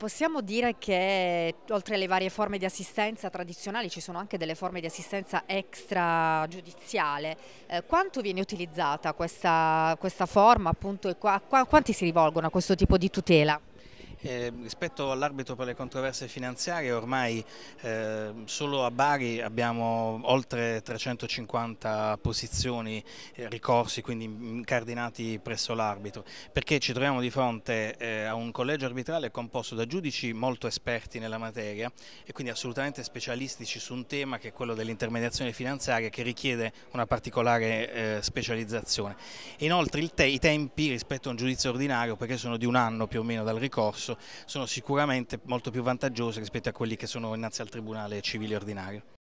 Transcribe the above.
Possiamo dire che oltre alle varie forme di assistenza tradizionali ci sono anche delle forme di assistenza extragiudiziale. Eh, quanto viene utilizzata questa, questa forma appunto, e qua, qua, quanti si rivolgono a questo tipo di tutela? Eh, rispetto all'arbitro per le controversie finanziarie ormai eh, solo a Bari abbiamo oltre 350 posizioni, eh, ricorsi quindi incardinati presso l'arbitro perché ci troviamo di fronte eh, a un collegio arbitrale composto da giudici molto esperti nella materia e quindi assolutamente specialistici su un tema che è quello dell'intermediazione finanziaria che richiede una particolare eh, specializzazione. Inoltre te i tempi rispetto a un giudizio ordinario perché sono di un anno più o meno dal ricorso processo sono sicuramente molto più vantaggiose rispetto a quelli che sono innanzi al Tribunale civile ordinario.